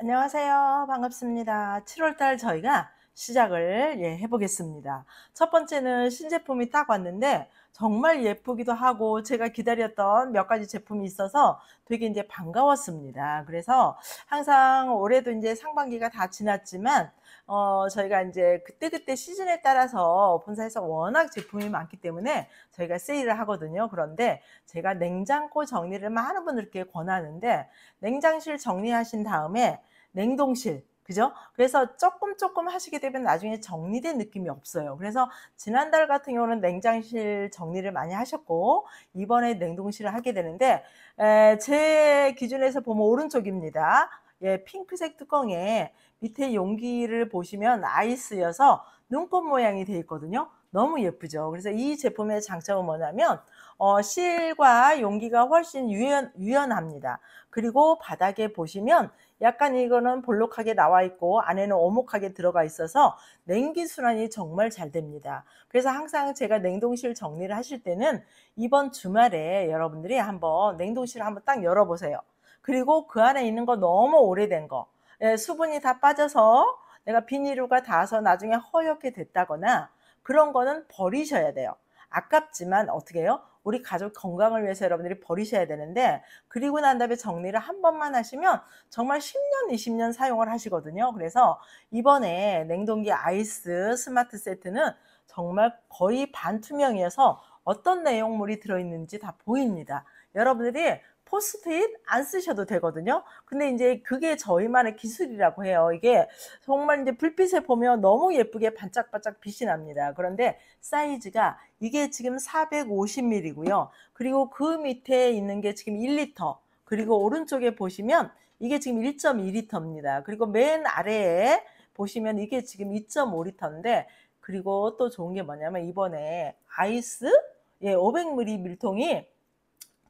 안녕하세요. 반갑습니다. 7월달 저희가 시작을 예, 해보겠습니다. 첫 번째는 신제품이 딱 왔는데 정말 예쁘기도 하고 제가 기다렸던 몇 가지 제품이 있어서 되게 이제 반가웠습니다. 그래서 항상 올해도 이제 상반기가 다 지났지만 어, 저희가 이제 그때그때 시즌에 따라서 본사에서 워낙 제품이 많기 때문에 저희가 세일을 하거든요. 그런데 제가 냉장고 정리를 많은 분들께 권하는데 냉장실 정리하신 다음에 냉동실 그죠? 그래서 조금 조금 하시게 되면 나중에 정리된 느낌이 없어요. 그래서 지난달 같은 경우는 냉장실 정리를 많이 하셨고 이번에 냉동실을 하게 되는데 제 기준에서 보면 오른쪽입니다. 예, 핑크색 뚜껑에 밑에 용기를 보시면 아이스여서 눈꽃 모양이 되어 있거든요. 너무 예쁘죠. 그래서 이 제품의 장점은 뭐냐면 어, 실과 용기가 훨씬 유연, 유연합니다. 그리고 바닥에 보시면 약간 이거는 볼록하게 나와 있고 안에는 오목하게 들어가 있어서 냉기 순환이 정말 잘 됩니다. 그래서 항상 제가 냉동실 정리를 하실 때는 이번 주말에 여러분들이 한번 냉동실 을 한번 딱 열어보세요. 그리고 그 안에 있는 거 너무 오래된 거 예, 수분이 다 빠져서 내가 비닐로가 닿아서 나중에 허옇게 됐다거나 그런 거는 버리셔야 돼요. 아깝지만 어떻게 해요? 우리 가족 건강을 위해서 여러분들이 버리셔야 되는데 그리고 난 다음에 정리를 한 번만 하시면 정말 10년, 20년 사용을 하시거든요. 그래서 이번에 냉동기 아이스 스마트 세트는 정말 거의 반투명이어서 어떤 내용물이 들어있는지 다 보입니다. 여러분들이 포스트잇 안 쓰셔도 되거든요. 근데 이제 그게 저희만의 기술이라고 해요. 이게 정말 이제 불빛에 보면 너무 예쁘게 반짝반짝 빛이 납니다. 그런데 사이즈가 이게 지금 450ml고요. 그리고 그 밑에 있는 게 지금 1리터. 그리고 오른쪽에 보시면 이게 지금 1.2리터입니다. 그리고 맨 아래에 보시면 이게 지금 2.5리터인데 그리고 또 좋은 게 뭐냐면 이번에 아이스 예, 500ml 밀통이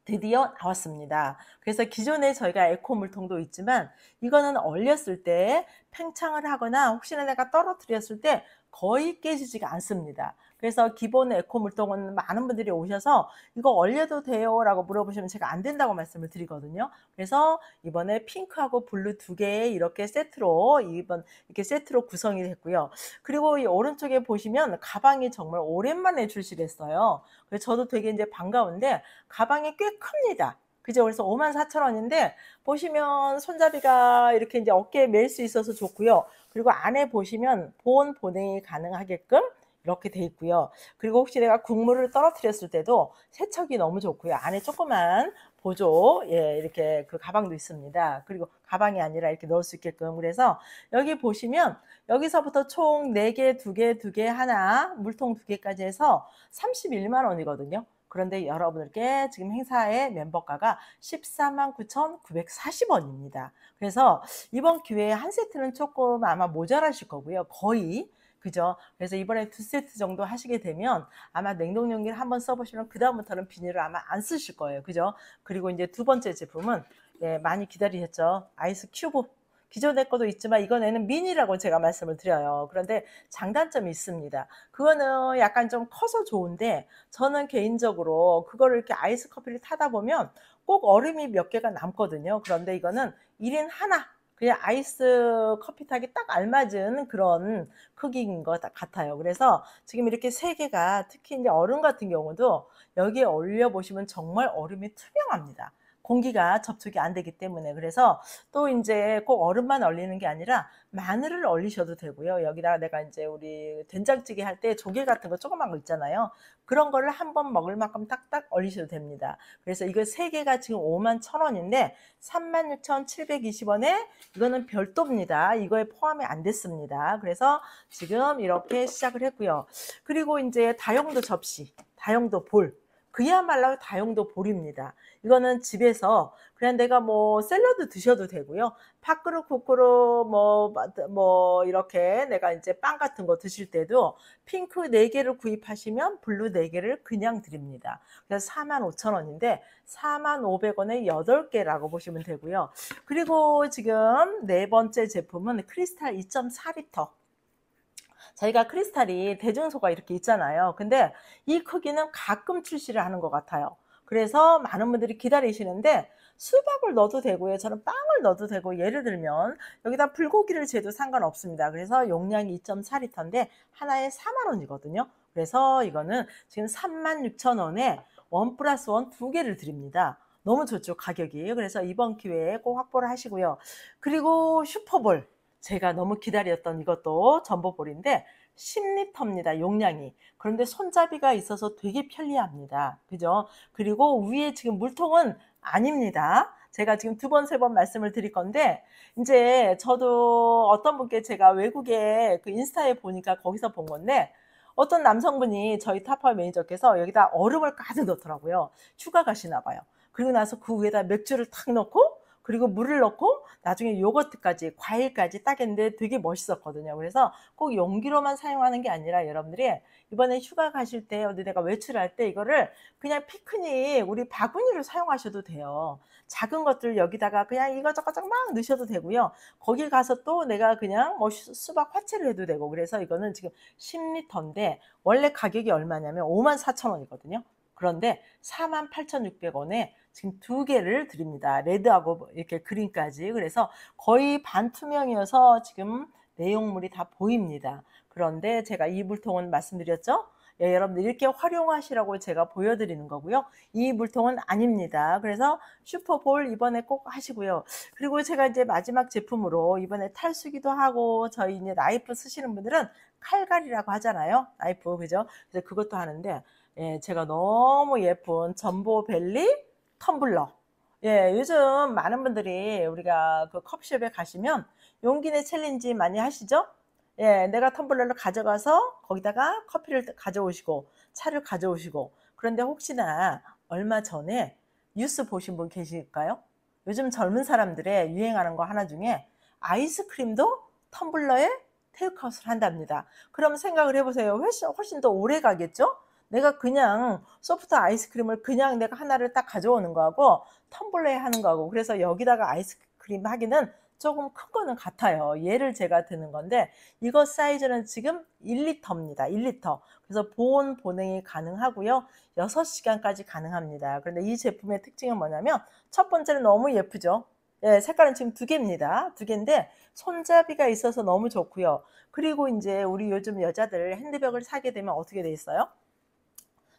드디어 나왔습니다. 그래서 기존에 저희가 에코 물통도 있지만 이거는 얼렸을 때 팽창을 하거나 혹시나 내가 떨어뜨렸을 때 거의 깨지지가 않습니다. 그래서 기본 에코 물동은 많은 분들이 오셔서 이거 얼려도 돼요 라고 물어보시면 제가 안 된다고 말씀을 드리거든요 그래서 이번에 핑크하고 블루 두 개 이렇게 세트로 이번 이렇게 세트로 구성이 됐고요 그리고 이 오른쪽에 보시면 가방이 정말 오랜만에 출시됐어요 그래서 저도 되게 이제 반가운데 가방이 꽤 큽니다 그죠? 그래서 54,000원인데 보시면 손잡이가 이렇게 이제 어깨에 멜 수 있어서 좋고요. 그리고 안에 보시면 보온 보냉이 가능하게끔 이렇게 돼 있고요. 그리고 혹시 내가 국물을 떨어뜨렸을 때도 세척이 너무 좋고요. 안에 조그만 보조 예 이렇게 그 가방도 있습니다. 그리고 가방이 아니라 이렇게 넣을 수 있게끔 그래서 여기 보시면 여기서부터 총 4개, 2개, 2개, 하나, 물통 2개까지 해서 31만 원이거든요. 그런데 여러분들께 지금 행사의 멤버가가 1 4 9,940원입니다. 그래서 이번 기회에 한 세트는 조금 아마 모자라실 거고요. 거의 그죠? 그래서 이번에 두 세트 정도 하시게 되면 아마 냉동용기를 한번 써보시면 그다음부터는 비닐을 아마 안 쓰실 거예요. 그죠? 그리고 이제 두 번째 제품은 예, 많이 기다리셨죠? 아이스 큐브 기존에 것도 있지만 이건에는 미니라고 제가 말씀을 드려요. 그런데 장단점이 있습니다. 그거는 약간 좀 커서 좋은데 저는 개인적으로 그거를 이렇게 아이스 커피를 타다 보면 꼭 얼음이 몇 개가 남거든요. 그런데 이거는 1인 하나 그냥 아이스 커피 타기 딱 알맞은 그런 크기인 것 같아요. 그래서 지금 이렇게 세 개가 특히 이제 얼음 같은 경우도 여기에 올려 보시면 정말 얼음이 투명합니다. 공기가 접촉이 안 되기 때문에 그래서 또 이제 꼭 얼음만 얼리는 게 아니라 마늘을 얼리셔도 되고요. 여기다가 내가 이제 우리 된장찌개 할 때 조개 같은 거 조그만 거 있잖아요. 그런 거를 한 번 먹을 만큼 딱딱 얼리셔도 됩니다. 그래서 이거 세개가 지금 5만 0원인데 36,720원에 이거는 별도입니다. 이거에 포함이 안 됐습니다. 그래서 지금 이렇게 시작을 했고요. 그리고 이제 다용도 접시, 다용도 볼 그야말로 다용도 볼입니다. 이거는 집에서 그냥 내가 뭐 샐러드 드셔도 되고요. 팥그릇, 쿠그릇 뭐, 뭐, 뭐, 이렇게 내가 이제 빵 같은 거 드실 때도 핑크 4개를 구입하시면 블루 4개를 그냥 드립니다. 그래서 45,000원인데 45,500원에 8개라고 보시면 되고요. 그리고 지금 네 번째 제품은 크리스탈 2.4리터 저희가 크리스탈이 대중소가 이렇게 있잖아요. 근데 이 크기는 가끔 출시를 하는 것 같아요. 그래서 많은 분들이 기다리시는데 수박을 넣어도 되고요. 저는 빵을 넣어도 되고 예를 들면 여기다 불고기를 재도 상관없습니다. 그래서 용량이 2.4리터인데 하나에 4만원이거든요. 그래서 이거는 지금 36,000원에 원 플러스 원 두 개를 드립니다. 너무 좋죠 가격이 그래서 이번 기회에 꼭 확보를 하시고요 그리고 슈퍼볼 제가 너무 기다렸던 이것도 전보볼인데 10리터입니다. 용량이. 그런데 손잡이가 있어서 되게 편리합니다. 그죠? 그리고 위에 지금 물통은 아닙니다. 제가 지금 두 번, 세 번 말씀을 드릴 건데, 이제 저도 어떤 분께 제가 외국에 그 인스타에 보니까 거기서 본 건데, 어떤 남성분이 저희 타파 매니저께서 여기다 얼음을 가득 넣더라고요. 추가 가시나 봐요. 그리고 나서 그 위에다 맥주를 탁 넣고 그리고 물을 넣고 나중에 요거트까지 과일까지 딱 했는데 되게 멋있었거든요. 그래서 꼭 용기로만 사용하는 게 아니라 여러분들이 이번에 휴가 가실 때 어디 내가 외출할 때 이거를 그냥 피크닉 우리 바구니를 사용하셔도 돼요. 작은 것들 여기다가 그냥 이것저것 막 넣으셔도 되고요. 거길 가서 또 내가 그냥 뭐 수박 화채를 해도 되고 그래서 이거는 지금 10리터인데 원래 가격이 얼마냐면 5 4 0 0 0 원이거든요. 그런데 48,600원에 지금 두 개를 드립니다. 레드하고 뭐 이렇게 그린까지. 그래서 거의 반투명이어서 지금 내용물이 다 보입니다. 그런데 제가 이 물통은 말씀드렸죠? 예, 여러분들 이렇게 활용하시라고 제가 보여드리는 거고요. 이 물통은 아닙니다. 그래서 슈퍼볼 이번에 꼭 하시고요. 그리고 제가 이제 마지막 제품으로 이번에 탈수기도 하고 저희 이제 나이프 쓰시는 분들은 칼갈이라고 하잖아요. 나이프 그죠? 그래서 그것도 하는데 예, 제가 너무 예쁜 전보벨리 텀블러. 예, 요즘 많은 분들이 우리가 그 컵숍에 가시면 용기내 챌린지 많이 하시죠? 예, 내가 텀블러를 가져가서 거기다가 커피를 가져오시고 차를 가져오시고 그런데 혹시나 얼마 전에 뉴스 보신 분 계실까요? 요즘 젊은 사람들의 유행하는 거 하나 중에 아이스크림도 텀블러에 테이크아웃을 한답니다. 그럼 생각을 해보세요. 훨씬, 훨씬 더 오래 가겠죠? 내가 그냥 소프트 아이스크림을 그냥 내가 하나를 딱 가져오는 거하고 텀블러에 하는 거하고 그래서 여기다가 아이스크림 하기는 조금 큰 거는 같아요. 예를 제가 드는 건데 이거 사이즈는 지금 1리터입니다. 1리터. 그래서 보온 보냉이 가능하고요. 6시간까지 가능합니다. 그런데 이 제품의 특징은 뭐냐면 첫 번째는 너무 예쁘죠. 예, 색깔은 지금 두 개입니다. 두 개인데 손잡이가 있어서 너무 좋고요. 그리고 이제 우리 요즘 여자들 핸드백을 사게 되면 어떻게 돼 있어요?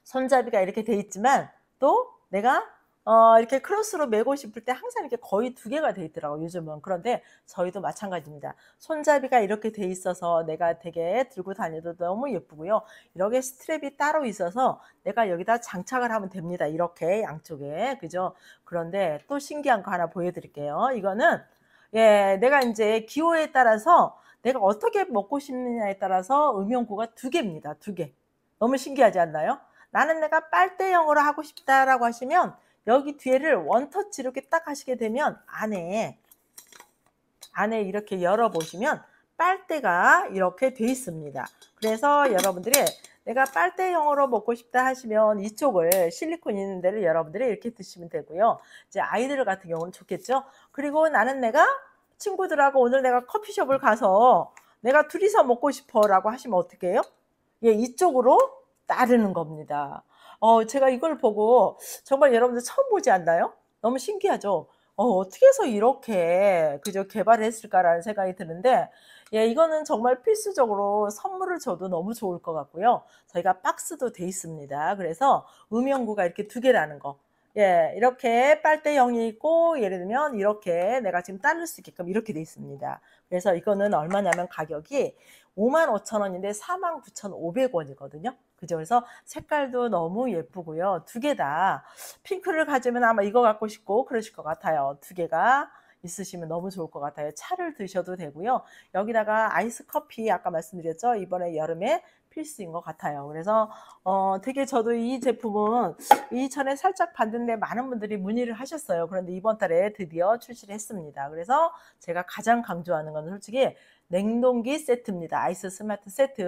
손잡이가 이렇게 돼 있지만 또 내가 어, 이렇게 크로스로 메고 싶을 때 항상 이렇게 거의 두 개가 돼 있더라고요, 요즘은. 그런데 저희도 마찬가지입니다. 손잡이가 이렇게 돼 있어서 내가 되게 들고 다녀도 너무 예쁘고요. 이렇게 스트랩이 따로 있어서 내가 여기다 장착을 하면 됩니다. 이렇게 양쪽에. 그죠? 그런데 또 신기한 거 하나 보여드릴게요. 이거는, 예, 내가 이제 기호에 따라서 내가 어떻게 먹고 싶느냐에 따라서 음용고가 두 개입니다. 두 개. 너무 신기하지 않나요? 나는 내가 빨대형으로 하고 싶다라고 하시면 여기 뒤에를 원터치 이렇게 딱 하시게 되면 안에 안에 이렇게 열어보시면 빨대가 이렇게 돼 있습니다. 그래서 여러분들이 내가 빨대형으로 먹고 싶다 하시면 이쪽을 실리콘 있는 데를 여러분들이 이렇게 드시면 되고요. 이제 아이들 같은 경우는 좋겠죠. 그리고 나는 내가 친구들하고 오늘 내가 커피숍을 가서 내가 둘이서 먹고 싶어 라고 하시면 어떻게 해요? 예, 이쪽으로 따르는 겁니다. 어, 제가 이걸 보고 정말 여러분들 처음 보지 않나요? 너무 신기하죠? 어, 어떻게 해서 이렇게 그저 개발했을까라는 생각이 드는데 예, 이거는 정말 필수적으로 선물을 줘도 너무 좋을 것 같고요. 저희가 박스도 돼 있습니다. 그래서 음영구가 이렇게 두 개라는 거 예, 이렇게 빨대형이 있고 예를 들면 이렇게 내가 지금 자를 수 있게끔 이렇게 돼 있습니다. 그래서 이거는 얼마냐면 가격이 55,000원인데 49,500원이거든요. 그죠? 그래서 색깔도 너무 예쁘고요. 두 개 다 핑크를 가지면 아마 이거 갖고 싶고 그러실 것 같아요. 두 개가 있으시면 너무 좋을 것 같아요. 차를 드셔도 되고요. 여기다가 아이스 커피 아까 말씀드렸죠? 이번에 여름에 필수인 것 같아요. 그래서 어, 되게 저도 이 제품은 이전에 살짝 봤는데 많은 분들이 문의를 하셨어요. 그런데 이번 달에 드디어 출시를 했습니다. 그래서 제가 가장 강조하는 건 솔직히 냉동기 세트입니다. 아이스 스마트 세트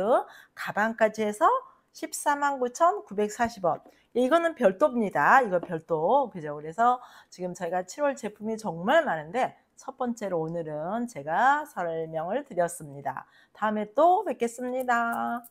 가방까지 해서 149,940원. 이거는 별도입니다. 이거 별도. 그죠? 그래서 지금 저희가 7월 제품이 정말 많은데 첫 번째로 오늘은 제가 설명을 드렸습니다. 다음에 또 뵙겠습니다.